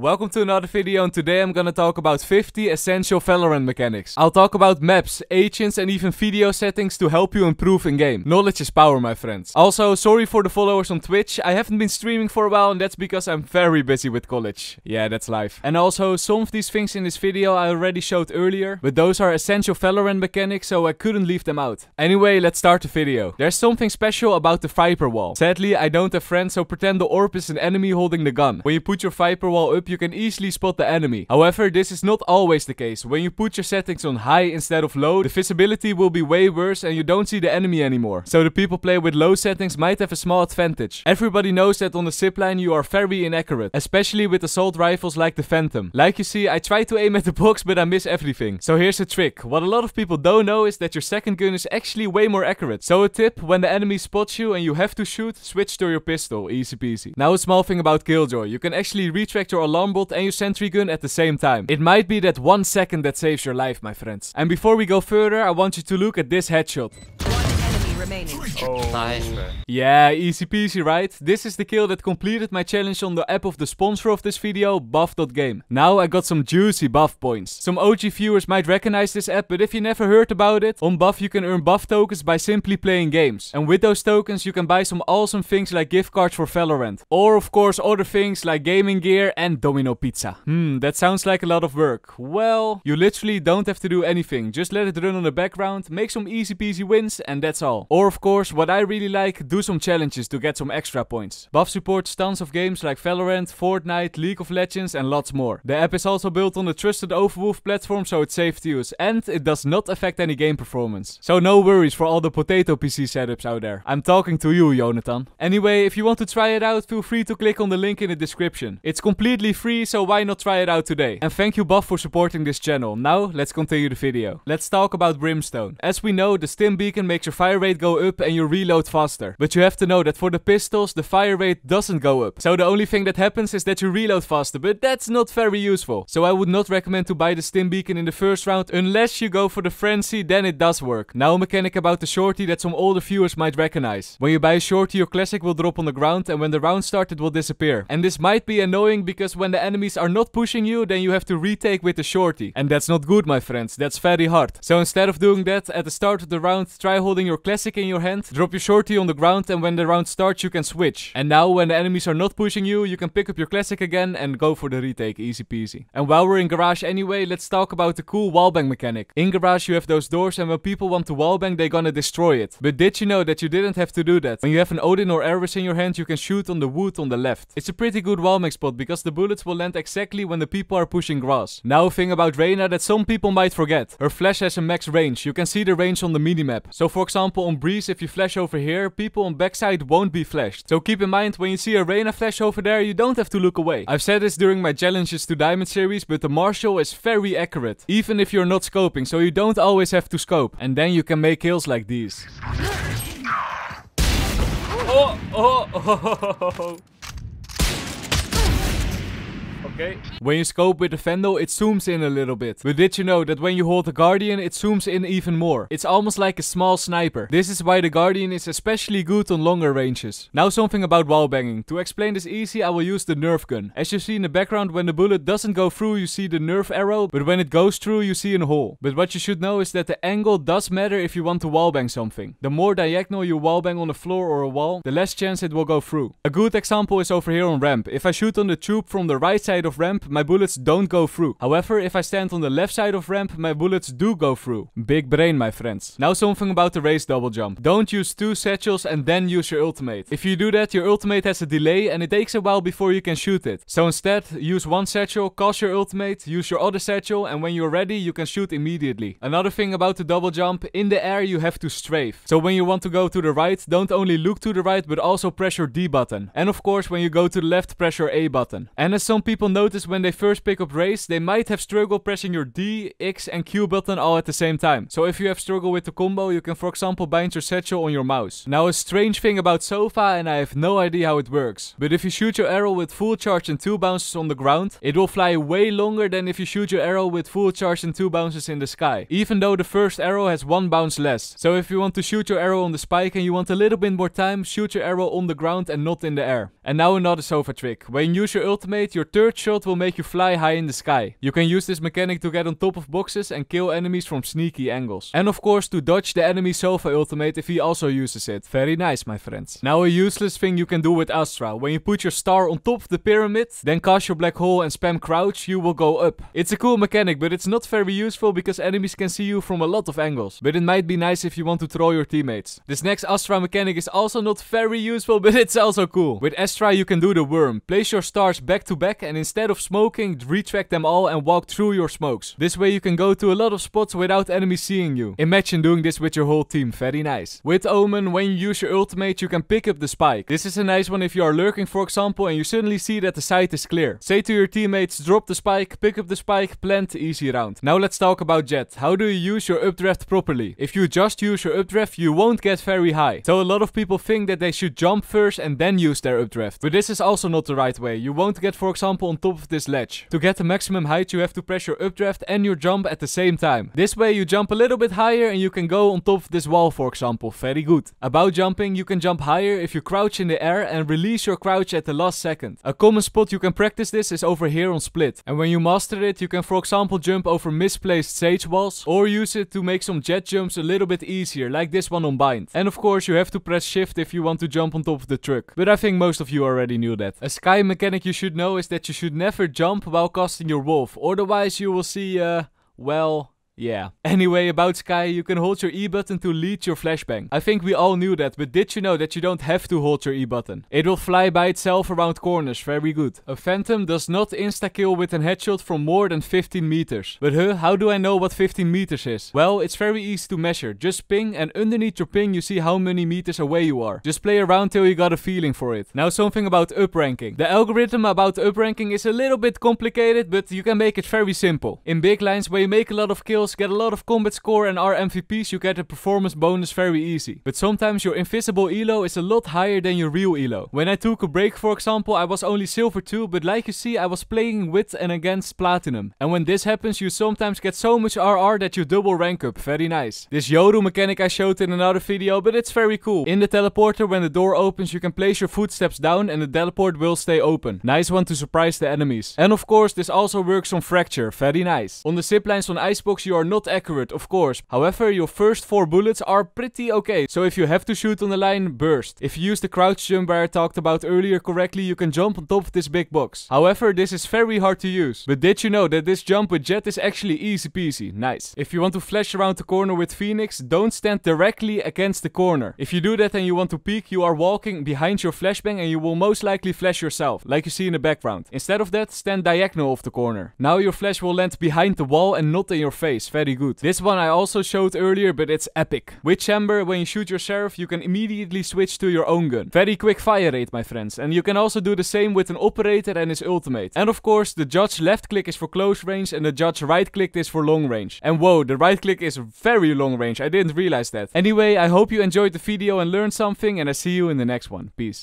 Welcome to another video and today I'm gonna talk about 50 essential Valorant mechanics. I'll talk about maps, agents and even video settings to help you improve in game. Knowledge is power my friends. Also sorry for the followers on Twitch, I haven't been streaming for a while and that's because I'm very busy with college. Yeah that's life. And also some of these things in this video I already showed earlier, but those are essential Valorant mechanics so I couldn't leave them out. Anyway let's start the video. There's something special about the Viper wall. Sadly I don't have friends so pretend the orb is an enemy holding the gun. When you put your Viper wall up you can easily spot the enemy. However, this is not always the case. When you put your settings on high instead of low, the visibility will be way worse and you don't see the enemy anymore. So the people playing with low settings might have a small advantage. Everybody knows that on the zipline you are very inaccurate, especially with assault rifles like the Phantom. Like you see, I try to aim at the box but I miss everything. So here's a trick. What a lot of people don't know is that your second gun is actually way more accurate. So a tip, when the enemy spots you and you have to shoot, switch to your pistol. Easy peasy. Now a small thing about Killjoy. You can actually retract your alarm and your sentry gun at the same time. It might be that one second that saves your life, my friends. And before we go further, I want you to look at this headshot remaining. Oh. Nice, Yeah, easy peasy, right? This is the kill that completed my challenge on the app of the sponsor of this video, buff.game. Now I got some juicy buff points. Some OG viewers might recognize this app, but if you never heard about it, on buff you can earn buff tokens by simply playing games. And with those tokens you can buy some awesome things like gift cards for Valorant. Or of course other things like gaming gear and domino pizza. Hmm, that sounds like a lot of work. Well, you literally don't have to do anything. Just let it run on the background, make some easy peasy wins and that's all. Or of course, what I really like, do some challenges to get some extra points. Buff supports tons of games like Valorant, Fortnite, League of Legends and lots more. The app is also built on the trusted Overwolf platform so it's safe to use and it does not affect any game performance. So no worries for all the potato PC setups out there. I'm talking to you, Jonathan. Anyway, if you want to try it out, feel free to click on the link in the description. It's completely free, so why not try it out today? And thank you Buff for supporting this channel. Now, let's continue the video. Let's talk about Brimstone. As we know, the Stim Beacon makes your fire rate go up and you reload faster. But you have to know that for the pistols, the fire rate doesn't go up. So the only thing that happens is that you reload faster, but that's not very useful. So I would not recommend to buy the Stim Beacon in the first round unless you go for the Frenzy, then it does work. Now a mechanic about the Shorty that some older viewers might recognize. When you buy a Shorty, your Classic will drop on the ground and when the round starts it will disappear. And this might be annoying because when the enemies are not pushing you, then you have to retake with the Shorty. And that's not good my friends, that's very hard. So instead of doing that, at the start of the round, try holding your Classic in in your hand, drop your shorty on the ground and when the round starts you can switch. And now when the enemies are not pushing you, you can pick up your classic again and go for the retake, easy peasy. And while we're in Garage anyway, let's talk about the cool wallbang mechanic. In Garage you have those doors and when people want to wallbang they're gonna destroy it. But did you know that you didn't have to do that? When you have an Odin or Erebus in your hand you can shoot on the wood on the left. It's a pretty good wallbang spot because the bullets will land exactly when the people are pushing grass. Now a thing about Reyna that some people might forget. Her flash has a max range, you can see the range on the minimap. So for example on Bree if you flash over here, people on backside won't be flashed. So keep in mind, when you see a Reyna flash over there, you don't have to look away. I've said this during my challenges to Diamond series, but the Marshall is very accurate. Even if you're not scoping, so you don't always have to scope. And then you can make kills like these. Oh, oh, oh. oh, oh, oh Okay. When you scope with the Vandal, it zooms in a little bit. But did you know that when you hold the Guardian, it zooms in even more? It's almost like a small sniper. This is why the Guardian is especially good on longer ranges. Now something about wall banging. To explain this easy, I will use the Nerf gun. As you see in the background, when the bullet doesn't go through, you see the Nerf arrow, but when it goes through, you see a hole. But what you should know is that the angle does matter if you want to wall bang something. The more diagonal you wall bang on the floor or a wall, the less chance it will go through. A good example is over here on ramp. If I shoot on the tube from the right side of ramp, my bullets don't go through. However, if I stand on the left side of ramp, my bullets do go through. Big brain, my friends. Now something about the race double jump. Don't use two satchels and then use your ultimate. If you do that, your ultimate has a delay and it takes a while before you can shoot it. So instead, use one satchel, cast your ultimate, use your other satchel, and when you're ready, you can shoot immediately. Another thing about the double jump, in the air you have to strafe. So when you want to go to the right, don't only look to the right, but also press your D button. And of course, when you go to the left, press your A button. And as some people know, notice when they first pick up race, they might have struggle pressing your D, X and Q button all at the same time. So if you have struggle with the combo, you can for example bind your satchel on your mouse. Now a strange thing about Sofa and I have no idea how it works, but if you shoot your arrow with full charge and two bounces on the ground, it will fly way longer than if you shoot your arrow with full charge and two bounces in the sky, even though the first arrow has one bounce less. So if you want to shoot your arrow on the spike and you want a little bit more time, shoot your arrow on the ground and not in the air. And now another Sofa trick. When you use your ultimate, your third shot shot will make you fly high in the sky. You can use this mechanic to get on top of boxes and kill enemies from sneaky angles. And of course to dodge the enemy Sofa ultimate if he also uses it. Very nice my friends. Now a useless thing you can do with Astra. When you put your star on top of the pyramid, then cast your black hole and spam crouch, you will go up. It's a cool mechanic but it's not very useful because enemies can see you from a lot of angles. But it might be nice if you want to troll your teammates. This next Astra mechanic is also not very useful but it's also cool. With Astra you can do the worm. Place your stars back to back and instead instead of smoking, retract them all and walk through your smokes. This way you can go to a lot of spots without enemies seeing you. Imagine doing this with your whole team, very nice. With Omen, when you use your ultimate, you can pick up the spike. This is a nice one if you are lurking for example and you suddenly see that the site is clear. Say to your teammates, drop the spike, pick up the spike, plant easy round. Now let's talk about Jet. How do you use your updraft properly? If you just use your updraft, you won't get very high. So a lot of people think that they should jump first and then use their updraft. But this is also not the right way. You won't get for example on top of this ledge. To get the maximum height you have to press your updraft and your jump at the same time. This way you jump a little bit higher and you can go on top of this wall for example, very good. About jumping, you can jump higher if you crouch in the air and release your crouch at the last second. A common spot you can practice this is over here on split. And when you master it, you can for example jump over misplaced sage walls or use it to make some jet jumps a little bit easier like this one on bind. And of course you have to press shift if you want to jump on top of the truck. But I think most of you already knew that. A sky mechanic you should know is that you should should never jump while casting your wolf, otherwise you will see, uh, well, yeah. Anyway, about Sky, you can hold your E button to lead your flashbang. I think we all knew that, but did you know that you don't have to hold your E button? It will fly by itself around corners, very good. A Phantom does not insta-kill with an headshot from more than 15 meters. But huh, how do I know what 15 meters is? Well, it's very easy to measure. Just ping and underneath your ping you see how many meters away you are. Just play around till you got a feeling for it. Now something about upranking. The algorithm about upranking is a little bit complicated, but you can make it very simple. In big lines where you make a lot of kills, skills, get a lot of combat score and are MVPs, you get a performance bonus very easy. But sometimes your invisible elo is a lot higher than your real elo. When I took a break for example, I was only silver 2, but like you see I was playing with and against platinum. And when this happens you sometimes get so much RR that you double rank up, very nice. This Yoru mechanic I showed in another video, but it's very cool. In the teleporter when the door opens you can place your footsteps down and the teleport will stay open. Nice one to surprise the enemies. And of course this also works on fracture, very nice. On the ziplines on Icebox you are are not accurate, of course. However, your first 4 bullets are pretty okay, so if you have to shoot on the line, burst. If you use the crouch jump where I talked about earlier correctly, you can jump on top of this big box. However, this is very hard to use. But did you know that this jump with Jet is actually easy peasy? Nice. If you want to flash around the corner with Phoenix, don't stand directly against the corner. If you do that and you want to peek, you are walking behind your flashbang and you will most likely flash yourself, like you see in the background. Instead of that, stand diagonal of the corner. Now your flash will land behind the wall and not in your face very good. This one I also showed earlier, but it's epic. With chamber, when you shoot your sheriff, you can immediately switch to your own gun. Very quick fire rate, my friends. And you can also do the same with an operator and his ultimate. And of course, the judge left click is for close range and the judge right click is for long range. And whoa, the right click is very long range. I didn't realize that. Anyway, I hope you enjoyed the video and learned something and I see you in the next one. Peace.